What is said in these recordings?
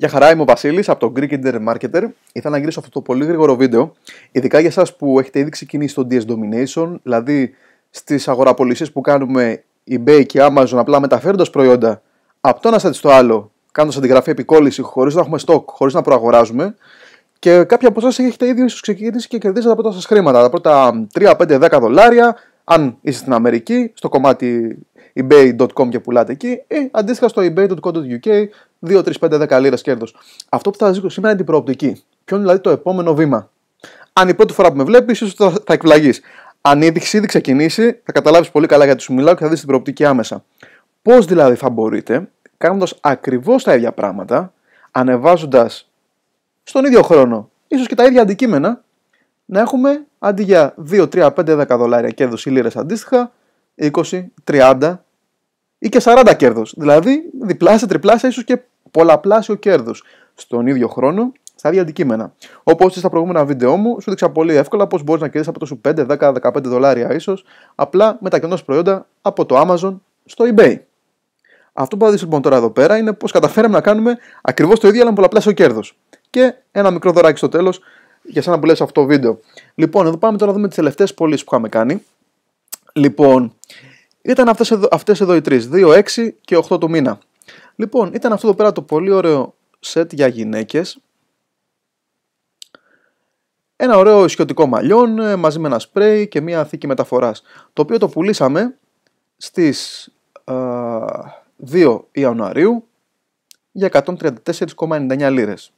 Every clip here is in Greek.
Γεια χαρά, είμαι ο Βασίλης από το Greek Internet Marketer. Ήθελα να γυρίσω αυτό το πολύ γρήγορο βίντεο, ειδικά για εσάς που έχετε ήδη ξεκινήσει το DS Domination, δηλαδή στις αγοραπολισίες που κάνουμε eBay και Amazon, απλά μεταφέροντας προϊόντα από το ένα site στο άλλο, κάνοντας αντιγραφή επικόλυση χωρίς να έχουμε stock, χωρίς να προαγοράζουμε. Και κάποια από εσάς έχετε ήδη ίσως ξεκινήσει και κερδίζετε από τα σας χρήματα. Τα πρώτα 3, 5, 10 δολάρια, αν είστε στην Αμερική, στο κομμάτι ebay.com και πουλάτε εκεί, ή αντίστοιχα στο ebay.com.uk 2, 3, 5, 10 λίρες κέρδος. Αυτό που θα ζήσω σήμερα είναι την προοπτική. Ποιο είναι δηλαδή το επόμενο βήμα. Αν η πρώτη φορά που με βλέπεις, ίσως θα, θα εκπλαγείς. Αν ήδη ξεκινήσει, θα καταλάβεις πολύ καλά γιατί σου μιλάω και θα δεις την προοπτική άμεσα. Πώς δηλαδή θα μπορείτε, κάνοντας ακριβώς τα ίδια πράγματα, ανεβάζοντας στον ίδιο χρόνο, ίσως και τα ίδια αντικείμενα, να έχουμε αντί για 2, 3, 5, 10 δολάρια κέρδος ή λίρες αντίστοιχα, 20, 30, ή και 40 κέρδος. Δηλαδή διπλάσια, τριπλάσια, ίσως και πολλαπλάσιο κέρδος στον ίδιο χρόνο στα ίδια αντικείμενα. Όπως στα προηγούμενα βίντεο μου, σου δείξα πολύ εύκολα πώς μπορείς να κερδίσεις από το 5, 10, 15 δολάρια ίσως, απλά μετακινώντα προϊόντα από το Amazon στο eBay. Αυτό που θα δεις λοιπόν τώρα εδώ πέρα είναι πώς καταφέραμε να κάνουμε ακριβώς το ίδιο, αλλά με πολλαπλάσιο κέρδος. Και ένα μικρό δωράκι στο τέλος για σένα που λες αυτό το βίντεο. Λοιπόν, εδώ πάμε τώρα να δούμε τις τελευταίες πωλήσεις που είχαμε κάνει. Λοιπόν, ήταν αυτές εδώ, αυτές εδώ οι τρεις, 2, 6 και 8 του μήνα. Λοιπόν, ήταν αυτό εδώ πέρα το πολύ ωραίο σετ για γυναίκες. Ένα ωραίο ισιωτικό μαλλιόν ε, μαζί με ένα σπρέι και μια θήκη μεταφοράς. Το οποίο το πουλήσαμε στις 2 Ιανουαρίου για 134,99 λίρες.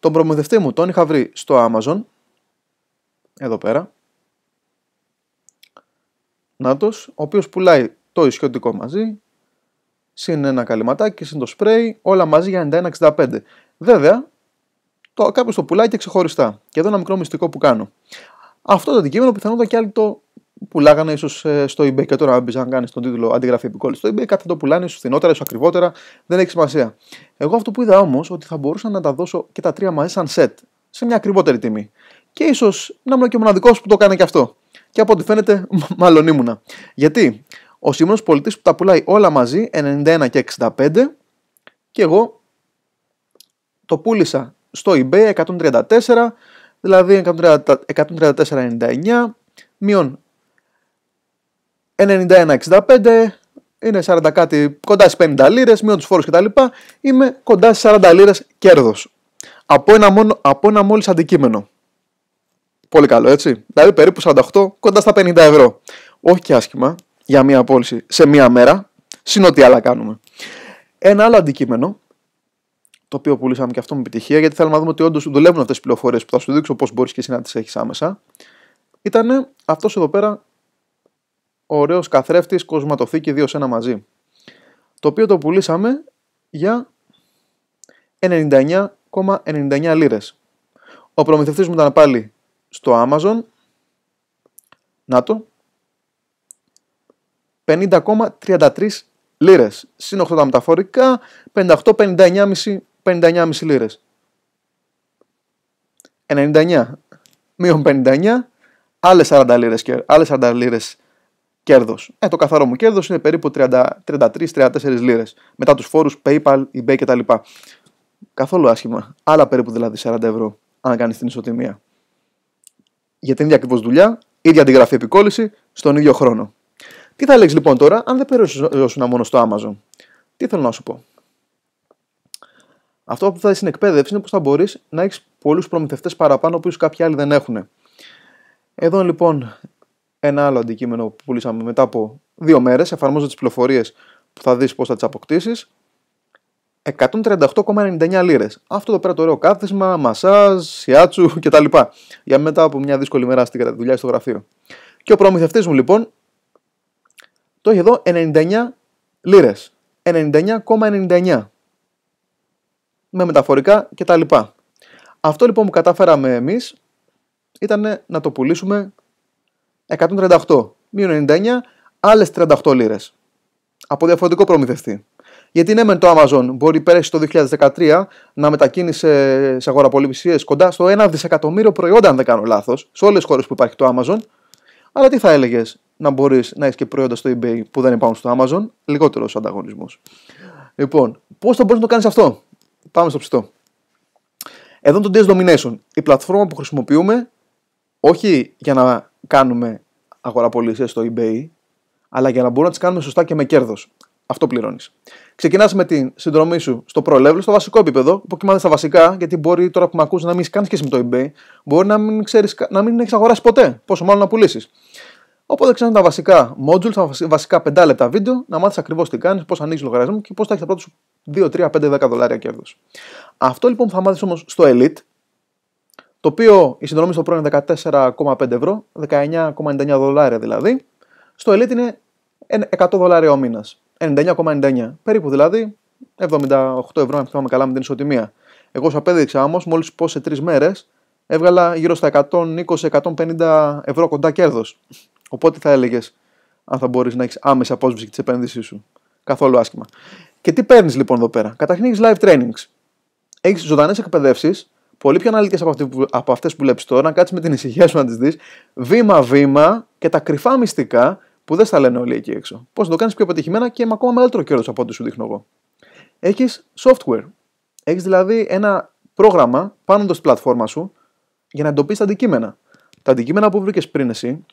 Τον προμηθευτή μου τον είχα βρει στο Amazon, εδώ πέρα, Νάτος, ο οποίος πουλάει το ισιωτικό μαζί, συν ένα καλυματάκι, συν το σπρέι, όλα μαζί για 91,65. Βέβαια, το, κάποιος το πουλάει και ξεχωριστά. Και εδώ ένα μικρό μυστικό που κάνω. Αυτό το αντικείμενο πιθανότατα και άλλοι το πουλάγανε ίσως ε, στο eBay. Και τώρα, αν πει να κάνεις τον τίτλο Αντιγραφή επικόλληση στο eBay, κάτι το πουλάνε ίσως φθηνότερα, ίσως ακριβότερα, δεν έχει σημασία. Εγώ αυτό που είδα όμως ότι θα μπορούσα να τα δώσω και τα τρία μαζί σαν set, σε μια ακριβότερη τιμή και ίσως να ήμουν και ο μοναδικός που το έκανε και αυτό. Και από ό,τι φαίνεται, μάλλον ήμουνα. Γιατί ο σημερινό πολιτής που τα πουλάει όλα μαζί 91 και 65 και εγώ το πούλησα στο eBay 134, δηλαδή 134,99 μείον 91,65 είναι 40 κάτι, κοντά στις 50 λίρες, μείον τους φόρους κτλ. Είμαι κοντά στις 40 λίρες κέρδος. Από ένα, μόνο, από ένα μόλις αντικείμενο. Πολύ καλό, έτσι. Δηλαδή περίπου 48, κοντά στα 50 ευρώ. Όχι και άσχημα για μία πώληση σε μία μέρα, συν ότι άλλα κάνουμε. Ένα άλλο αντικείμενο, το οποίο πουλήσαμε και αυτό με επιτυχία, γιατί θέλουμε να δούμε ότι όντως δουλεύουν αυτές τις πληροφορίες που θα σου δείξω πώς μπορείς και εσύ να τις έχεις άμεσα, ήταν αυτός εδώ πέρα ωραίος καθρέφτης κοσματοθήκη 2 σε ένα μαζί. Το οποίο το πουλήσαμε για 99,99 ,99 λίρες. Ο προμηθευτής μου ήταν πάλι στο Amazon, να το, 50,33 λίρες. Συν 8 τα μεταφορικά, 58, 59,5 λίρες. 99, μείον 59, άλλες 40 λίρες, άλλες 40 λίρες κέρδος. Ε, το καθαρό μου κέρδος είναι περίπου 33-34 λίρες. Μετά τους φόρους, PayPal, eBay κτλ. Καθόλου άσχημα. Άλλα περίπου δηλαδή 40 ευρώ, αν κάνεις την ισοτιμία για την ίδια ακριβώ δουλειά, ίδια αντιγραφή επικόλληση, στον ίδιο χρόνο. Τι θα έλεγες λοιπόν τώρα, αν δεν περιοριζόσουν μόνο στο Amazon. Τι θέλω να σου πω. Αυτό που θα στην εκπαίδευση είναι πως θα μπορείς να έχεις πολλούς προμηθευτές παραπάνω, που κάποιοι άλλοι δεν έχουν. Εδώ λοιπόν ένα άλλο αντικείμενο που πουλήσαμε μετά από δύο μέρες, εφαρμόζω τις πληροφορίες που θα δεις πώς θα τις αποκτήσεις. 138,99 λίρες. Αυτό εδώ πέρα το ωραίο κάθισμα, μασά, σιάτσου κτλ. Για μετά από μια δύσκολη μέρα στην κατά δουλειά στο γραφείο. Και ο προμηθευτής μου λοιπόν το έχει εδώ 99 λίρε. 99,99. Με μεταφορικά κτλ. Αυτό λοιπόν που κατάφεραμε εμείς ήταν να το πουλήσουμε 138 μείον 99 άλλε 38 λίρες. Από διαφορετικό προμηθευτή. Γιατί ναι, μεν το Amazon μπορεί πέρυσι το 2013 να μετακίνησε σε αγοραπολισίε κοντά στο 1 δισεκατομμύριο προϊόντα, αν δεν κάνω λάθος, σε όλες τις χώρες που υπάρχει το Amazon. Αλλά τι θα έλεγες να μπορείς να έχεις και προϊόντα στο eBay που δεν υπάρχουν στο Amazon, λιγότερος ανταγωνισμός. Λοιπόν, πώς θα μπορείς να το κάνεις αυτό. Πάμε στο ψητό. Εδώ είναι το DS Domination. Η πλατφόρμα που χρησιμοποιούμε όχι για να κάνουμε αγοραπολισίε στο eBay, αλλά για να μπορούμε να τις κάνουμε σωστά και με κέρδος αυτό πληρώνεις. Ξεκινάς με την συνδρομή σου στο pro στο βασικό επίπεδο, που κοιμάται στα βασικά, γιατί μπορεί τώρα που με ακούσει να μην κάνει σχέση με το eBay, μπορεί να μην, ξέρεις, να μην έχεις αγοράσει ποτέ, πόσο μάλλον να πουλήσεις. Οπότε ξέρει τα βασικά module, τα βασικά 5 λεπτά βίντεο, να μάθεις ακριβώς τι κάνεις, πώς ανοίγει λογαριασμό και πώς θα έχεις τα πρώτα σου 2, 3, 5, 10 δολάρια κέρδος. Αυτό λοιπόν που θα μάθεις όμως στο Elite, το οποίο η συνδρομή στο Pro είναι 14,5 ευρώ, 19,99 δολάρια δηλαδή, στο Elite είναι 100 δολάρια ο μήνας. 99,99. Περίπου δηλαδή 78 ευρώ, αν θυμάμαι καλά, με την ισοτιμία. Εγώ σου απέδειξα όμως μόλις πω σε τρεις μέρες έβγαλα γύρω στα 120-150 ευρώ κοντά κέρδος. Οπότε θα έλεγες αν θα μπορείς να έχεις άμεση απόσβηση της επένδυσής σου. Καθόλου άσχημα. Και τι παίρνεις λοιπόν εδώ πέρα. Καταρχήν έχεις live trainings. Έχεις ζωντανές εκπαιδεύσεις, πολύ πιο αναλυτικές από αυτές που βλέπεις τώρα, να κάτσεις με την ησυχία σου να τις δεις, βήμα-βήμα και τα κρυφά μυστικά που δεν στα λένε όλοι εκεί έξω. Πώς να το κάνεις πιο πετυχημένα και με ακόμα μεγαλύτερο κέρδος από ό,τι σου δείχνω εγώ. Έχεις software. Έχεις δηλαδή ένα πρόγραμμα πάνω τη πλατφόρμα σου για να εντοπίσεις τα αντικείμενα. Τα αντικείμενα που βρήκες πριν εσύ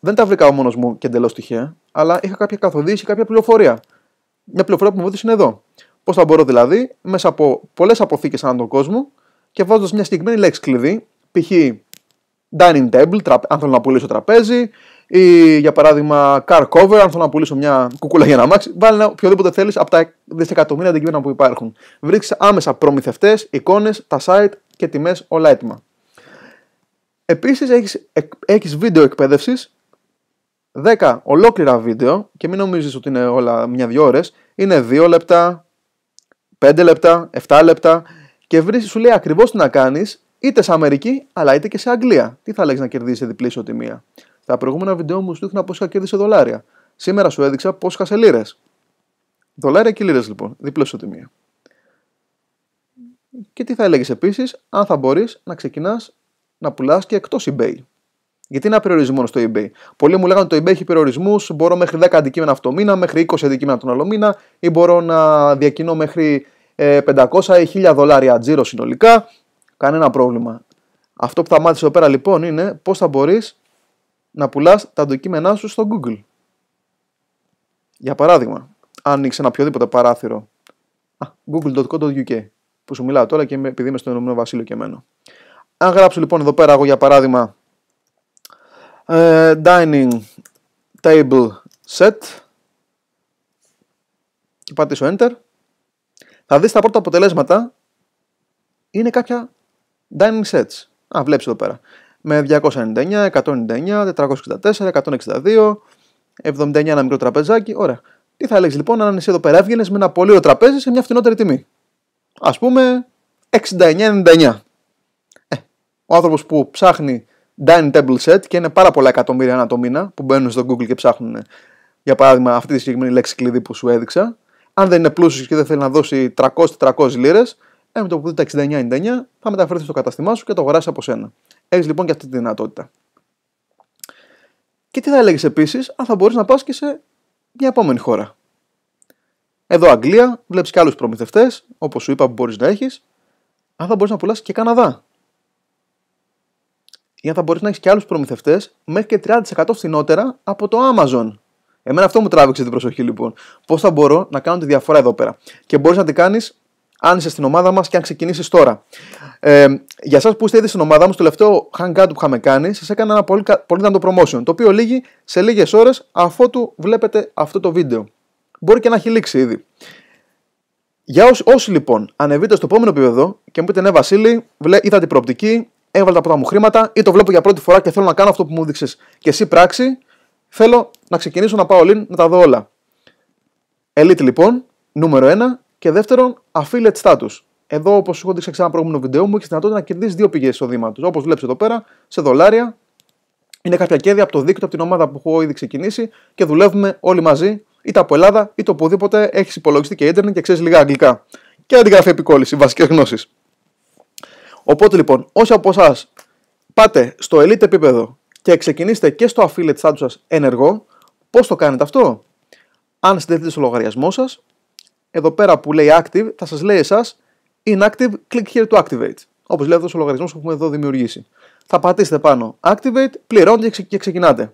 δεν τα βρήκα μόνος μου και εντελώς τυχαία, αλλά είχα κάποια καθοδήγηση, κάποια πληροφορία. Μια πληροφορία που μου βοήθησε είναι εδώ. Πώς θα μπορώ δηλαδή μέσα από πολλές αποθήκες ανά τον κόσμο και βάζοντας μια συγκεκριμένη λέξη κλειδί, π.χ. dining table, αν θέλω να πουλήσω τραπέζι, ή για παράδειγμα car cover, αν θέλω να πουλήσω μια κουκούλα για ένα μάξι, βάλει ένα οποιοδήποτε θέλεις από τα δισεκατομμύρια αντικείμενα που υπάρχουν. Βρίσκει άμεσα προμηθευτές, εικόνες, τα site και τιμές όλα έτοιμα. Επίσης έχεις έχεις βίντεο εκπαίδευσης, 10 ολόκληρα βίντεο και μην νομίζεις ότι είναι όλα μια-δυο ώρες, είναι 2 λεπτά, 5 λεπτά, 7 λεπτά και βρίσκει σου λέει ακριβώς τι να κάνεις είτε σε Αμερική αλλά είτε και σε Αγγλία. Τι θα λες να κερδίσεις διπλή ισοτιμία. Τα προηγούμενα βίντεο μου σου πώ είχα κέρδισε δολάρια. Σήμερα σου έδειξα πώς σε λίρες. Δολάρια και λίρες λοιπόν, διπλό ισοτιμία. Και τι θα έλεγες επίσης, αν θα μπορείς να ξεκινάς να πουλάς και εκτός eBay. Γιατί να μόνο στο eBay. Πολλοί μου λέγανε ότι το eBay έχει περιορισμούς. Μπορώ μέχρι 10 αντικείμενα αυτό μήνα, μέχρι 20 αντικείμενα τον άλλο μήνα, ή μπορώ να διακινώ μέχρι 500 ε, ή 1000 δολάρια τζίρο συνολικά. Κανένα πρόβλημα. Αυτό που θα μάθεις εδώ πέρα λοιπόν είναι πώς θα μπορείς να πουλάς τα αντικείμενά σου στο Google. Για παράδειγμα, αν άνοιξε ένα οποιοδήποτε παράθυρο google.co.uk που σου μιλάω τώρα και επειδή είμαι στο Ηνωμένο Βασίλειο και εμένα. Αν γράψω λοιπόν εδώ πέρα εγώ για παράδειγμα ε, dining table set και πατήσω enter θα δεις τα πρώτα αποτελέσματα είναι κάποια dining sets. Α, βλέπεις εδώ πέρα με 299, 199, 464, 162, 79 ένα μικρό τραπεζάκι. Ωραία. Τι θα έλεγες λοιπόν αν εσύ εδώ πέρα έβγαινες με ένα πολύ ωραίο τραπέζι σε μια φτηνότερη τιμή. Ας πούμε 69,99. Ε, ο άνθρωπος που ψάχνει dining table set και είναι πάρα πολλά εκατομμύρια ένα το μήνα που μπαίνουν στο Google και ψάχνουν για παράδειγμα αυτή τη συγκεκριμένη λέξη κλειδί που σου έδειξα. Αν δεν είναι πλούσιος και δεν θέλει να δώσει 300-400 λίρες, ε, με το που δείτε 69-99 θα μεταφερθείς στο κατάστημά σου και το αγοράσει από σένα. Έχεις λοιπόν και αυτή τη δυνατότητα. Και τι θα έλεγες επίσης, αν θα μπορείς να πας και σε μια επόμενη χώρα. Εδώ Αγγλία, βλέπεις και άλλους προμηθευτές, όπως σου είπα που μπορείς να έχεις, αν θα μπορείς να πουλάς και Καναδά. Ή αν θα μπορείς να έχεις και άλλους προμηθευτές μέχρι και 30% φθηνότερα από το Amazon. Εμένα αυτό μου τράβηξε την προσοχή λοιπόν. Πώς θα μπορώ να κάνω τη διαφορά εδώ πέρα. Και μπορείς να την κάνεις αν είσαι στην ομάδα μας και αν ξεκινήσεις τώρα. Ε, για εσάς που είστε ήδη στην ομάδα μου, στο τελευταίο hangout που είχαμε κάνει, σας έκανα ένα πολύ, πολύ promotion, το οποίο λύγει σε λίγες ώρες αφού βλέπετε αυτό το βίντεο. Μπορεί και να έχει λήξει ήδη. Για όσοι, λοιπόν ανεβείτε στο επόμενο επίπεδο και μου πείτε ναι, Βασίλη, βλέ, είδα την προοπτική, έβαλα τα πρώτα μου χρήματα ή το βλέπω για πρώτη φορά και θέλω να κάνω αυτό που μου δείξε και εσύ πράξη, θέλω να ξεκινήσω να πάω λίγο να τα δω όλα. Elite λοιπόν, νούμερο 1, και δεύτερον, affiliate status. Εδώ, όπως έχω δείξει σε ένα προηγούμενο βιντεό μου, έχεις δυνατότητα να κερδίσει δύο πηγές εισοδήματο. Όπως βλέπεις εδώ πέρα, σε δολάρια, είναι κάποια κέρδη από το δίκτυο, από την ομάδα που έχω ήδη ξεκινήσει και δουλεύουμε όλοι μαζί, είτε από Ελλάδα, είτε οπουδήποτε έχεις υπολογιστή και ίντερνετ και ξέρεις λίγα αγγλικά. Και αντιγραφή επικόλυση, βασικές γνώσεις. Οπότε λοιπόν, όσοι από εσάς πάτε στο elite επίπεδο και ξεκινήσετε και στο affiliate status σας ενεργό, πώς το κάνετε αυτό. Αν συνδεθείτε στο λογαριασμό σας, εδώ πέρα που λέει active, θα σας λέει εσάς inactive, click here to activate. Όπως λέει εδώ ο λογαριασμός που έχουμε εδώ δημιουργήσει. Θα πατήσετε πάνω activate, πληρώνετε και ξεκινάτε.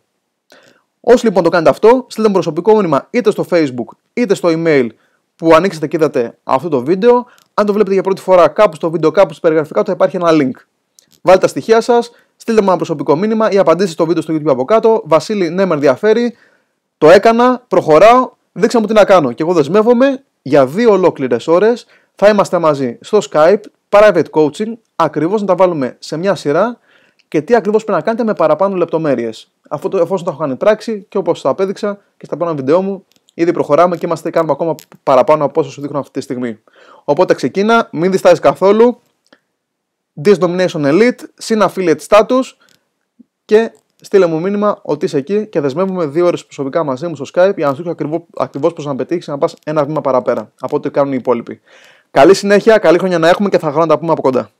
Όσοι λοιπόν το κάνετε αυτό, στείλτε μου προσωπικό μήνυμα είτε στο facebook είτε στο email που ανοίξετε και είδατε αυτό το βίντεο. Αν το βλέπετε για πρώτη φορά κάπου στο βίντεο, κάπου στο περιγραφικά, θα υπάρχει ένα link. Βάλτε τα στοιχεία σας, στείλτε μου ένα προσωπικό μήνυμα ή απαντήστε στο βίντεο στο YouTube από κάτω. Βασίλη, ναι, με ενδιαφέρει. Το έκανα, προχωράω, δείξα μου τι να κάνω. Και εγώ δεσμεύομαι για δύο ολόκληρες ώρες θα είμαστε μαζί στο Skype, private coaching, ακριβώς να τα βάλουμε σε μια σειρά και τι ακριβώς πρέπει να κάνετε με παραπάνω λεπτομέρειες. Αφού το, εφόσον τα έχω κάνει πράξη και όπως το απέδειξα και στα πάνω βίντεο μου, ήδη προχωράμε και είμαστε κάνουμε ακόμα παραπάνω από όσο σου δείχνω αυτή τη στιγμή. Οπότε ξεκίνα, μην διστάζεις καθόλου. Disdomination Elite, συν affiliate status και στείλε μου μήνυμα ότι είσαι εκεί και δεσμεύουμε δύο ώρες προσωπικά μαζί μου στο Skype για να σου δείξω ακριβώς πώς να πετύχεις να πας ένα βήμα παραπέρα από ό,τι κάνουν οι υπόλοιποι. Καλή συνέχεια, καλή χρονιά να έχουμε και θα χαρώ να τα πούμε από κοντά.